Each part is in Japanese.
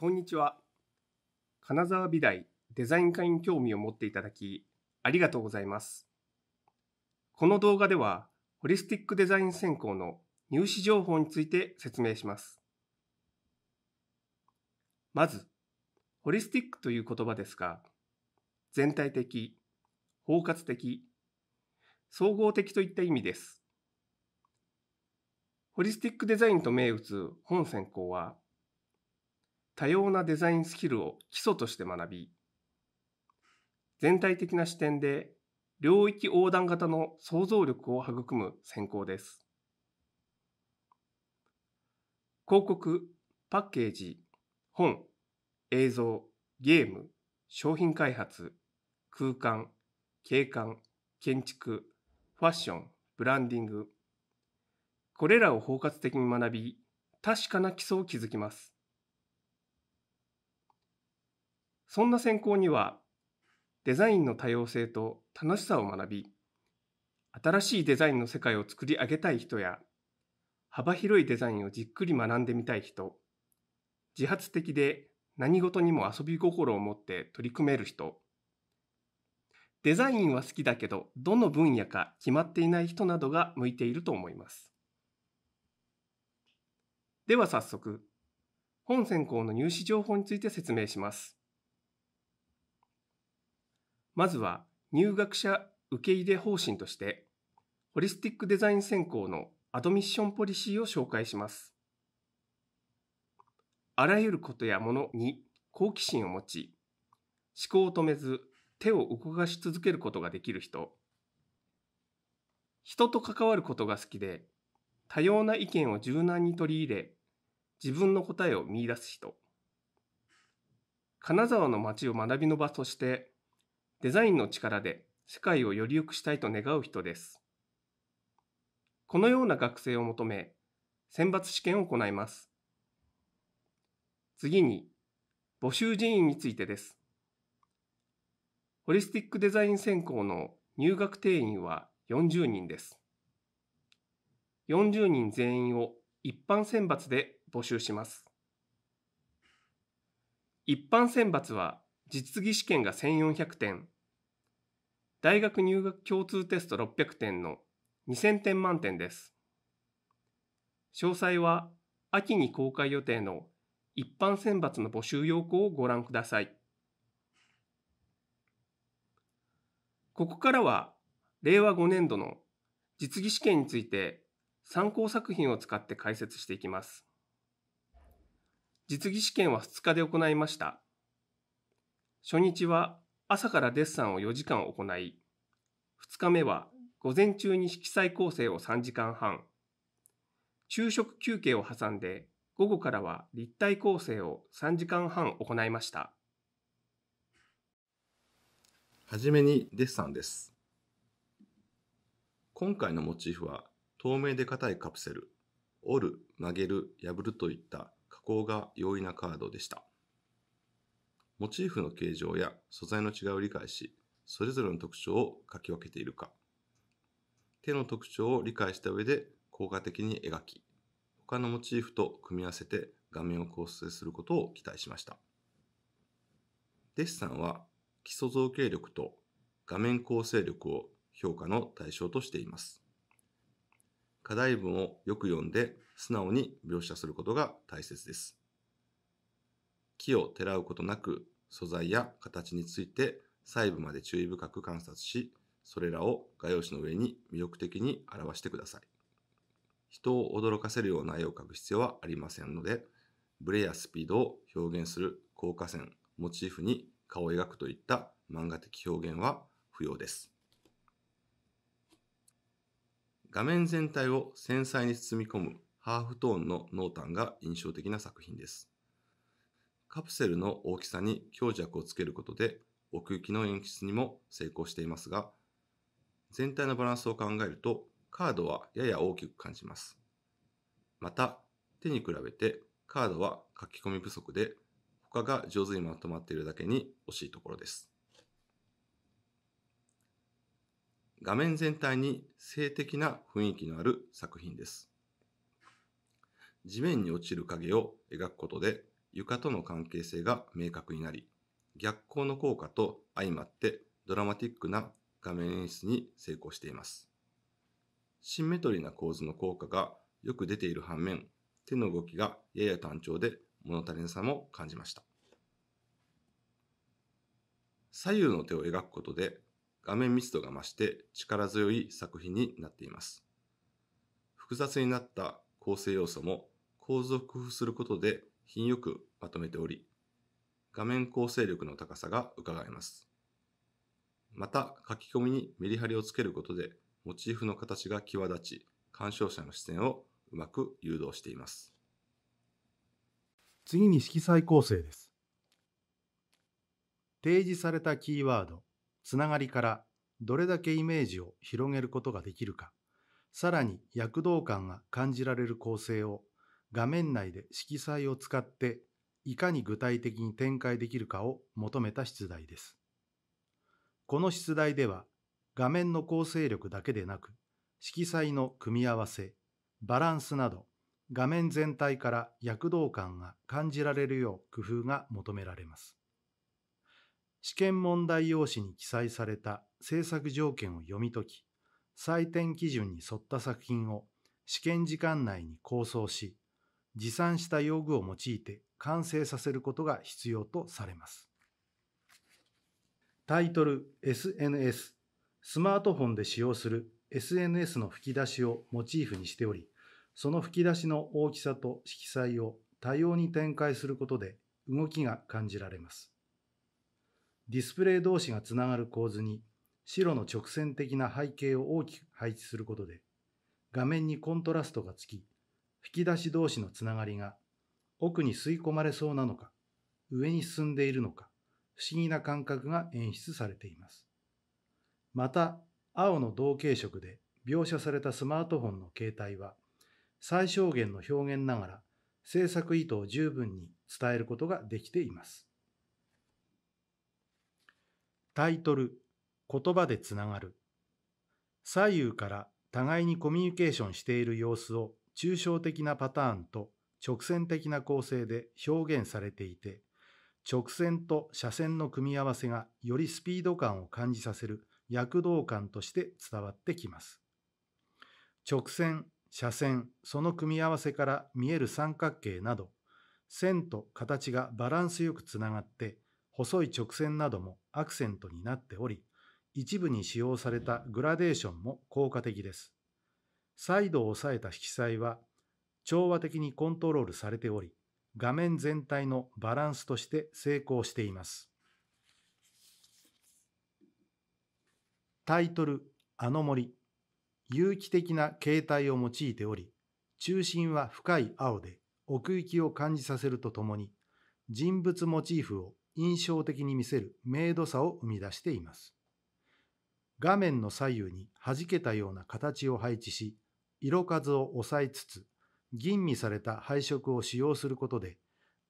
こんにちは。金沢美大デザイン科に興味を持っていただき、ありがとうございます。この動画では、ホリスティックデザイン専攻の入試情報について説明します。まず、ホリスティックという言葉ですが、全体的、包括的、総合的といった意味です。ホリスティックデザインと銘打つ本専攻は、多様なデザインスキルを基礎として学び、全体的な視点で領域横断型の想像力を育む専攻です。広告、パッケージ、本、映像、ゲーム、商品開発、空間、景観、建築、ファッション、ブランディング。これらを包括的に学び、確かな基礎を築きます。そんな専攻にはデザインの多様性と楽しさを学び新しいデザインの世界を作り上げたい人や幅広いデザインをじっくり学んでみたい人自発的で何事にも遊び心を持って取り組める人デザインは好きだけどどの分野か決まっていない人などが向いていると思いますでは早速本専攻の入試情報について説明しますまずは入学者受け入れ方針としてホリスティックデザイン専攻のアドミッションポリシーを紹介します。あらゆることやものに好奇心を持ち、思考を止めず手を動かし続けることができる人、人と関わることが好きで、多様な意見を柔軟に取り入れ、自分の答えを見出す人、金沢の街を学びの場として、デザインの力で世界をより良くしたいと願う人です。このような学生を求め、選抜試験を行います。次に、募集人員についてです。ホリスティックデザイン専攻の入学定員は40人です。40人全員を一般選抜で募集します。一般選抜は実技試験が1400点、大学入学共通テスト600点の2000点満点です。詳細は秋に公開予定の一般選抜の募集要項をご覧ください。ここからは令和5年度の実技試験について参考作品を使って解説していきます。実技試験は2日で行いました。初日は朝からデッサンを4時間行い、2日目は午前中に色彩構成を3時間半、昼食休憩を挟んで午後からは立体構成を3時間半行いました。はじめにデッサンです。今回のモチーフは透明で硬いカプセル、折る、曲げる、破るといった加工が容易なカードでした。モチーフの形状や素材の違いを理解し、それぞれの特徴を書き分けているか、手の特徴を理解した上で効果的に描き、他のモチーフと組み合わせて画面を構成することを期待しました。デッサンは基礎造形力と画面構成力を評価の対象としています。課題文をよく読んで素直に描写することが大切です。木をてらうことなく素材や形について細部まで注意深く観察しそれらを画用紙の上に魅力的に表してください人を驚かせるような絵を描く必要はありませんのでブレやスピードを表現する効果線モチーフに顔を描くといった漫画的表現は不要です画面全体を繊細に包み込むハーフトーンの濃淡が印象的な作品ですカプセルの大きさに強弱をつけることで奥行きの演出にも成功していますが、全体のバランスを考えるとカードはやや大きく感じます。また、手に比べてカードは書き込み不足で、他が上手にまとまっているだけに惜しいところです。画面全体に性的な雰囲気のある作品です。地面に落ちる影を描くことで床との関係性が明確になり、逆光の効果と相まってドラマティックな画面演出に成功しています。シンメトリーな構図の効果がよく出ている反面、手の動きがやや単調で物足りなさも感じました。左右の手を描くことで画面密度が増して力強い作品になっています。複雑になった構成要素も構図を工夫することで品よくまとめており、画面構成力の高さが伺えます。また、書き込みにメリハリをつけることで、モチーフの形が際立ち、鑑賞者の視線をうまく誘導しています。次に色彩構成です。提示されたキーワード、つながりからどれだけイメージを広げることができるか、さらに躍動感が感じられる構成を画面内で色彩を使っていかに具体的に展開できるかを求めた出題です。この出題では画面の構成力だけでなく色彩の組み合わせ、バランスなど画面全体から躍動感が感じられるよう工夫が求められます。試験問題用紙に記載された制作条件を読み解き、採点基準に沿った作品を試験時間内に構想し、持参した用具を用いて完成させることが必要とされます。タイトル SNS スマートフォンで使用する SNS の吹き出しをモチーフにしており、その吹き出しの大きさと色彩を多様に展開することで動きが感じられます。ディスプレイ同士がつながる構図に白の直線的な背景を大きく配置することで画面にコントラストがつき引き出し同士のつながりが奥に吸い込まれそうなのか、上に進んでいるのか、不思議な感覚が演出されています。また、青の同系色で描写されたスマートフォンの形態は、最小限の表現ながら制作意図を十分に伝えることができています。タイトル、言葉でつながる。左右から互いにコミュニケーションしている様子を抽象的なパターンと直線的な構成で表現されていて、直線と斜線の組み合わせがよりスピード感を感じさせる躍動感として伝わってきます。直線、斜線、その組み合わせから見える三角形など、線と形がバランスよくつながって、細い直線などもアクセントになっており、一部に使用されたグラデーションも効果的です。再度押さえた色彩は調和的にコントロールされており、画面全体のバランスとして成功しています。タイトル、あの森。有機的な形態を用いており、中心は深い青で奥行きを感じさせるとともに、人物モチーフを印象的に見せる明度さを生み出しています。画面の左右に弾けたような形を配置し、色数を抑えつつ吟味された配色を使用することで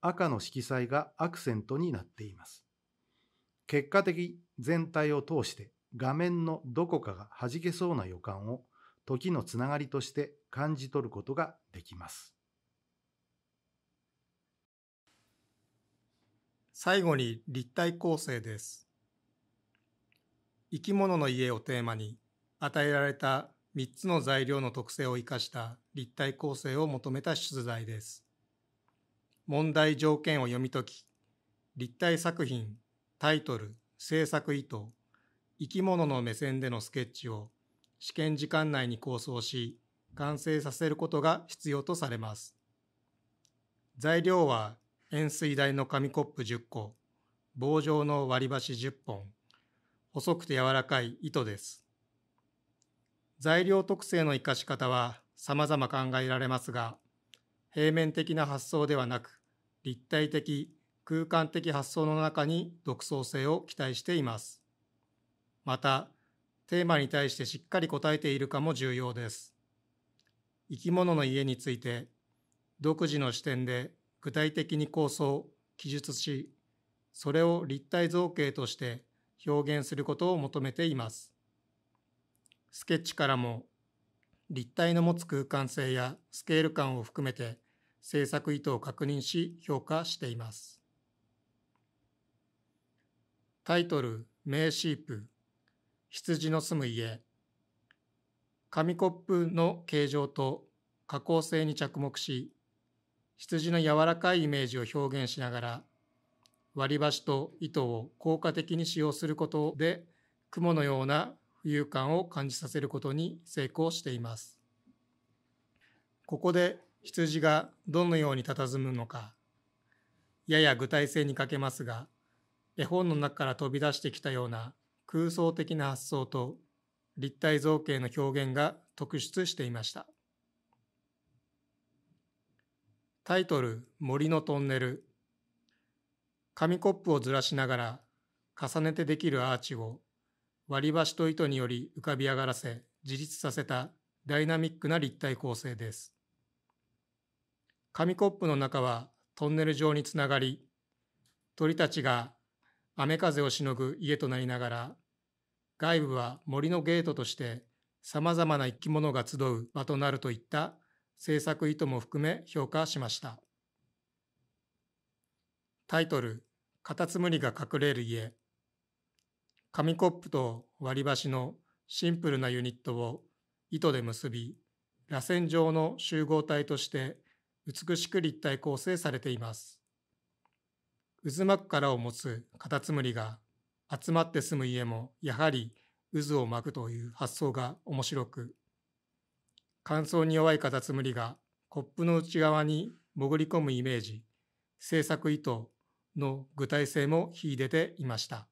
赤の色彩がアクセントになっています。結果的全体を通して画面のどこかが弾けそうな予感を時のつながりとして感じ取ることができます。最後に立体構成です。生き物の家をテーマに与えられた3つの材料の特性を生かした立体構成を求めた出題です。問題条件を読み解き、立体作品、タイトル、制作意図、生き物の目線でのスケッチを試験時間内に構想し、完成させることが必要とされます。材料は円錐台の紙コップ10個、棒状の割り箸10本、細くて柔らかい糸です。材料特性の生かし方は様々考えられますが、平面的な発想ではなく、立体的、空間的発想の中に独創性を期待しています。また、テーマに対してしっかり答えているかも重要です。生き物の家について、独自の視点で具体的に構想、記述し、それを立体造形として表現することを求めています。スケッチからも立体の持つ空間性やスケール感を含めて制作意図を確認し評価しています。タイトル「名シープ」「羊の住む家」紙コップの形状と加工性に着目し羊の柔らかいイメージを表現しながら割り箸と糸を効果的に使用することで雲のような浮遊感を感じさせることに成功していますここで羊がどのように佇むのかやや具体性に欠けますが絵本の中から飛び出してきたような空想的な発想と立体造形の表現が特出していましたタイトル「森のトンネル」紙コップをずらしながら重ねてできるアーチを割り箸と糸により浮かび上がらせ自立させたダイナミックな立体構成です。紙コップの中はトンネル状につながり、鳥たちが雨風をしのぐ家となりながら、外部は森のゲートとして様々な生き物が集う場となるといった制作意図も含め評価しました。タイトル、カタツムリが隠れる家。紙コップと割り箸のシンプルなユニットを糸で結び螺旋状の集合体として美しく立体構成されています渦巻く殻を持つカタツムリが集まって住む家もやはり渦を巻くという発想が面白く乾燥に弱いカタツムリがコップの内側に潜り込むイメージ制作意図の具体性も秀でていました。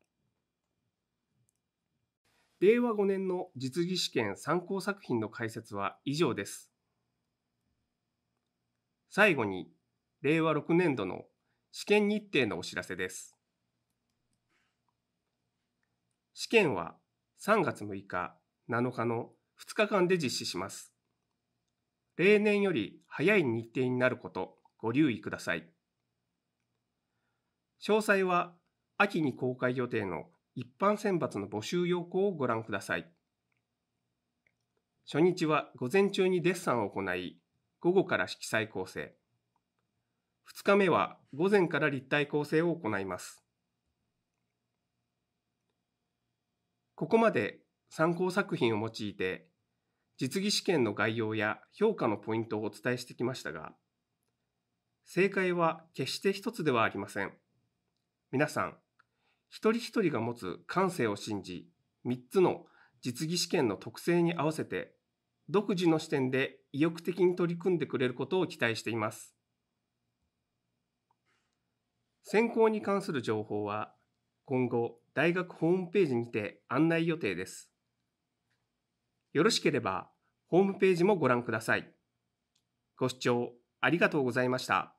令和5年の実技試験参考作品の解説は以上です。最後に、令和6年度の試験日程のお知らせです。試験は3月6日、7日の2日間で実施します。例年より早い日程になることご留意ください。詳細は秋に公開予定の一般選抜の募集要項をご覧ください。初日は午前中にデッサンを行い、午後から色彩構成。二日目は午前から立体構成を行います。ここまで参考作品を用いて、実技試験の概要や評価のポイントをお伝えしてきましたが、正解は決して一つではありません。皆さん、一人一人が持つ感性を信じ、3つの実技試験の特性に合わせて、独自の視点で意欲的に取り組んでくれることを期待しています。選考に関する情報は、今後、大学ホームページにて案内予定です。よろしければ、ホームページもご覧ください。ご視聴ありがとうございました。